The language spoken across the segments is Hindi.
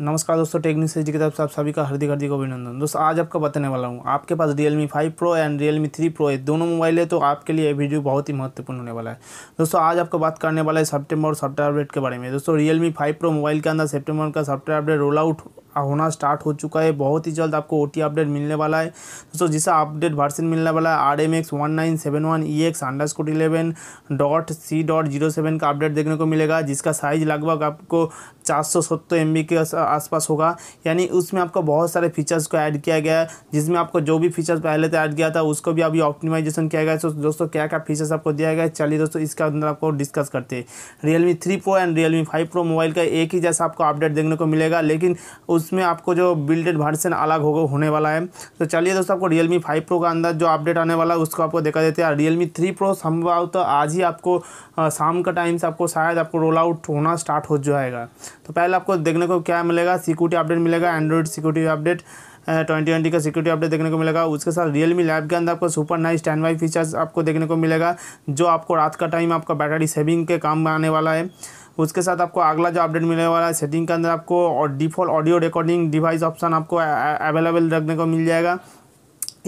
नमस्कार दोस्तों टेक्निक से जी की तरफ से आप सभी का हार्दिक हार्दिक अभिनंदन दोस्तों आज आपका बताने वाला हूँ आपके पास Realme five pro and Realme three pro है दोनों मोबाइल है तो आपके लिए ये वीडियो बहुत ही महत्वपूर्ण होने वाला है दोस्तों आज आपको बात करने वाला है सेप्टेम्बर और सॉफ्टवेयर अपडेट के बारे में दोस्तों रियलमी फाइव प्रो मोबाइल के अंदर सेप्टेम्बर का सॉफ्टवेयर अपडेट रोल आउट होना स्टार्ट हो चुका है बहुत ही जल्द आपको ओ अपडेट मिलने वाला है दोस्तों जिसका अपडेट वर्सन मिलने वाला है R M X one nine seven one E X underscore eleven dot C dot zero seven का अपडेट देखने को मिलेगा जिसका साइज लगभग आपको चार सौ सत्तर एम बी के आसपास होगा यानी उसमें आपको बहुत सारे फीचर्स को ऐड किया गया है जिसमें आपको जो भी फीचर्स पहले तो ऐड किया था उसको भी अभी ऑप्टिमाइजेशन किया गया है तो दोस्तों क्या क्या फीचर्स आपको दिया गया है चलिए दोस्तों इसका अंदर आपको डिस्कस करते हैं Realme three pro and Realme five pro mobile का एक ही जैसा आपको अपडेट देखने को मिलेगा लेकिन उस उसमें आपको जो बिल्डेड वर्सन अलग हो होने वाला है तो चलिए दोस्तों आपको रियल मी फाइव प्रो का अंदर जो अपडेट आने वाला है उसको आपको देखा देते हैं रियल मी थ्री प्रो संभव तो आज ही आपको शाम का टाइम से आपको शायद आपको रोल आउट होना स्टार्ट हो जाएगा तो पहले आपको देखने को क्या मिलेगा सिक्योरिटी अपडेट मिलेगा Android security update twenty twenty का सिक्योरिटी अपडेट देखने को मिलेगा उसके साथ रियल मी लैब के अंदर आपको super nice standby features आपको देखने को मिलेगा जो आपको रात का टाइम आपका बैटरी सेविंग के काम में आने वाला है उसके साथ आपको अगला जो अपडेट मिलने वाला है सेटिंग के अंदर आपको default audio recording device option आपको अवेलेबल रखने को मिल जाएगा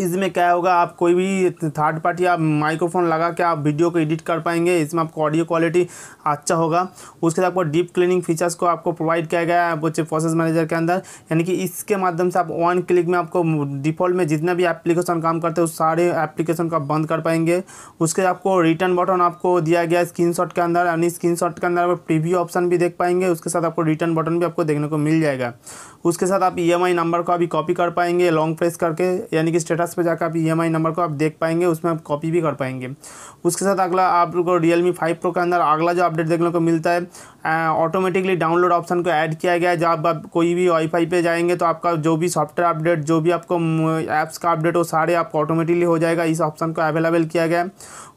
इसमें क्या होगा आप कोई भी थर्ड पार्टी आप माइक्रोफोन लगा के आप वीडियो को एडिट कर पाएंगे इसमें आपको ऑडियो क्वालिटी अच्छा होगा उसके साथ आपको डीप क्लीनिंग फीचर्स को आपको प्रोवाइड किया गया है बच्चे प्रोसेस मैनेजर के अंदर यानी कि इसके माध्यम से आप वन क्लिक में आपको डिफ़ॉल्ट में जितना भी एप्लीकेशन काम करते हैं उस सारे एप्लीकेशन को आप बंद कर पाएंगे उसके आपको रिटर्न बटन आपको दिया गया स्क्रीन के अंदर यानी स्क्रीन के अंदर आप प्रीव्यू ऑप्शन भी देख पाएंगे उसके साथ आपको रिटर्न बटन भी आपको देखने को मिल जाएगा उसके साथ आप ई नंबर को अभी कॉपी कर पाएंगे लॉन्ग प्रेस करके यानी कि स्टेटस पास पे जाकर आप ई e नंबर को आप देख पाएंगे उसमें आप कॉपी भी कर पाएंगे उसके साथ अगला आप लोग रियल मी फाइव प्रो के अंदर अगला जो अपडेट देखने को मिलता है ऑटोमेटिकली डाउनलोड ऑप्शन को ऐड किया गया है जब आप कोई भी वाईफाई पे जाएंगे तो आपका जो भी सॉफ्टवेयर अपडेट जो भी आपको ऐप्स का अपडेट वो सारे आपको ऑटोमेटिकली हो जाएगा इस ऑप्शन को अवेलेबल किया गया है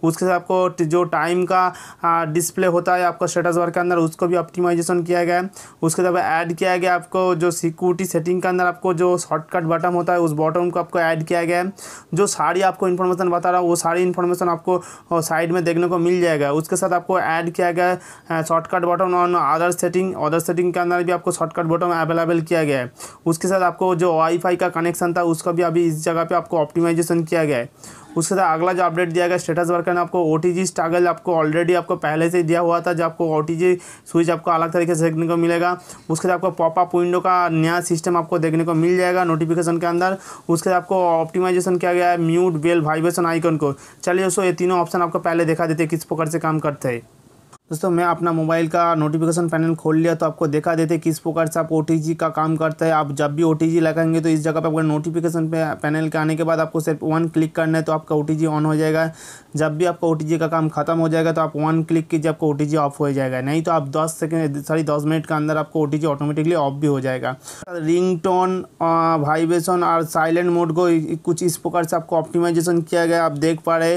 उसके साथ आपको जो टाइम का डिस्प्ले होता है आपका स्टेटस बार के अंदर उसको भी ऑप्टिमाइजेशन किया गया है उसके साथ ऐड किया गया आपको जो सिक्योरिटी सेटिंग के अंदर आपको जो शॉर्टकट बटन होता है उस बटन को आपको ऐड किया गया है जो सारी आपको इन्फॉर्मेशन बता रहा हूँ वो सारी इन्फॉर्मेशन आपको साइड में देखने को मिल जाएगा उसके साथ आपको ऐड किया गया shortcut button on other setting other setting के अंदर भी आपको शॉर्टकट बटन अवेलेबल किया गया है उसके साथ आपको जो वाईफाई का कनेक्शन था उसका भी अभी इस जगह पे आपको ऑप्टिमाइजेशन किया गया है उसके साथ अगला जो अपडेट दिया गया स्टेटस वर्कर ने आपको ओ टी स्ट्रगल आपको ऑलरेडी आपको पहले से दिया हुआ था जो आपको ओ टी स्विच आपको अलग तरीके से देखने को मिलेगा उसके साथ आपको पॉपअप विंडो का नया सिस्टम आपको देखने को मिल जाएगा नोटिफिकेशन के अंदर उसके साथ आपको ऑप्टिमाइजेशन किया गया है म्यूट बेल वाइब्रेशन आइकन को चलिए दोस्तों ये तीनों ऑप्शन आपको पहले दिखा देते किस प्रकार से काम करते हैं दोस्तों मैं अपना मोबाइल का नोटिफिकेशन पैनल खोल लिया तो आपको देखा देते किस प्रकार से आप ओ का, का काम करता है आप जब भी ओ लगाएंगे तो इस जगह पर आपका नोटिफिकेशन पैनल के आने के बाद आपको सिर्फ वन क्लिक करना है तो आपका ओ ऑन हो जाएगा जब भी आपका ओ का काम खत्म हो जाएगा तो आप वन क्लिक कीजिए आपका ओ ऑफ हो जाएगा नहीं तो आप दस सेकेंड सॉरी दस मिनट के अंदर आपको ओ ऑटोमेटिकली ऑफ भी हो जाएगा रिंग टोन वाइब्रेशन और साइलेंट मोड को कुछ इस प्रकार से आपको ऑप्टिमाइजेशन किया गया आप देख पा रहे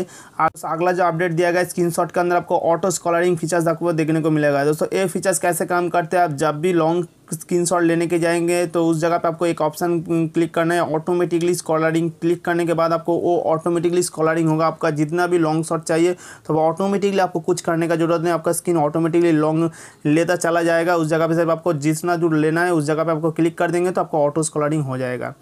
अगला जो अपडेट दिया गया स्क्रीन के अंदर आपको ऑटो स्कॉलरिंग फीचर्स फीचर्स आपको देखने को मिलेगा दोस्तों ये फीचर्स कैसे काम करते हैं आप जब भी लॉन्ग स्क्रीनशॉट लेने के जाएंगे तो उस जगह पे आपको एक ऑप्शन क्लिक करना है ऑटोमेटिकली स्कॉलरिंग क्लिक करने के बाद आपको वो ऑटोमेटिकली स्कॉलरिंग होगा आपका जितना भी लॉन्ग शॉट चाहिए तो वो ऑटोमेटिकली आपको कुछ करने का जरूरत नहीं आपका स्क्रीन ऑटोमेटिकली लॉन्ग लेता चला जाएगा उस जगह पर सिर्फ आपको जितना दूर लेना है उस जगह पर आपको क्लिक कर देंगे तो आपको ऑटो स्कॉलरिंग हो जाएगा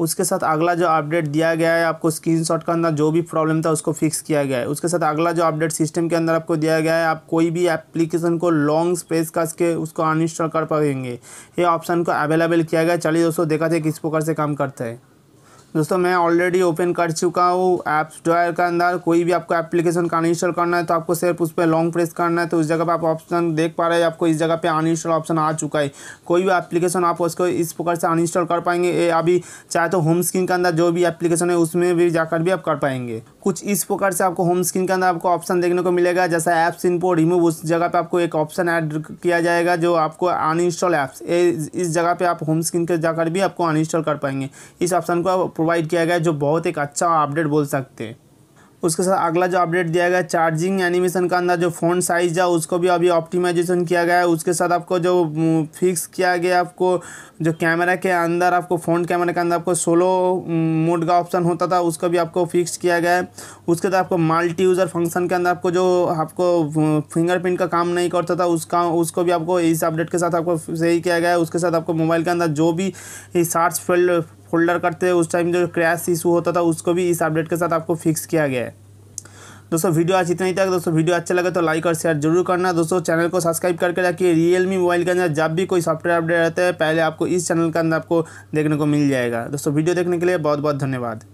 उसके साथ अगला जो अपडेट दिया गया है आपको स्क्रीन शॉट के अंदर जो भी प्रॉब्लम था उसको फिक्स किया गया है उसके साथ अगला जो अपडेट सिस्टम के अंदर आपको दिया गया है आप कोई भी एप्लीकेशन को लॉन्ग स्पेस कस के उसको अनइंस्टॉल कर पाएंगे ये ऑप्शन को अवेलेबल किया गया चलिए दोस्तों देखा थे किस प्रकार से काम करता है दोस्तों मैं ऑलरेडी ओपन कर चुका हूँ ऐप स्टोर के अंदर कोई भी आपको एप्लीकेशन का अनइंस्टॉल करना है तो आपको सिर्फ उस पर लॉन्ग प्रेस करना है तो उस जगह पर आप ऑप्शन देख पा रहे हैं आपको इस जगह पे अनइंस्टॉल ऑप्शन आ चुका है कोई भी एप्लीकेशन आप उसको इस प्रकार से अनइंस्टॉल कर पाएंगे अभी चाहे तो होम स्क्रीन के अंदर जो भी एप्लीकेशन है उसमें भी जाकर भी आप कर पाएंगे कुछ इस प्रकार से आपको होम स्क्रीन के अंदर आपको ऑप्शन देखने को मिलेगा जैसा ऐप्स इनपो रिमूव उस जगह पे आपको एक ऑप्शन ऐड किया जाएगा जो आपको अनइंस्टॉल ऐप्स इस जगह पे आप होम स्क्रीन के जाकर भी आपको अनइंस्टॉल कर पाएंगे इस ऑप्शन को प्रोवाइड किया गया जो बहुत एक अच्छा अपडेट बोल सकते हैं उसके साथ अगला जो अपडेट दिया गया चार्जिंग एनिमेशन का अंदर जो फ़ोन साइज़ है उसको भी अभी ऑप्टिमाइजेशन किया गया है उसके साथ आपको जो फिक्स हम्म, किया गया आपको जो कैमरा के अंदर आपको फ़ोन कैमरा के अंदर आपको सोलो मोड हम्म, का ऑप्शन होता था उसको भी आपको फिक्स किया गया है उसके साथ आपको मल्टी यूज़र फंक्शन के अंदर आपको जो आपको फिंगरप्रिंट हम्म, का काम नहीं करता था उसका उसको भी आपको इस अपडेट के साथ आपको सही किया गया है उसके साथ आपको मोबाइल के अंदर जो भी सार्च फील्ड होल्डर करते थे उस टाइम जो क्रैश इशू होता था उसको भी इस अपडेट के साथ आपको फिक्स किया गया है दोस्तों वीडियो आज इतना ही था दोस्तों वीडियो अच्छा लगे तो लाइक और शेयर जरूर करना दोस्तों चैनल को सब्सक्राइब करके रखिए रियलमी मोबाइल के अंदर जब भी कोई सॉफ्टवेयर अपडेट रहता है पहले आपको इस चैनल के अंदर आपको देखने को मिल जाएगा दोस्तों वीडियो देखने के लिए बहुत बहुत धन्यवाद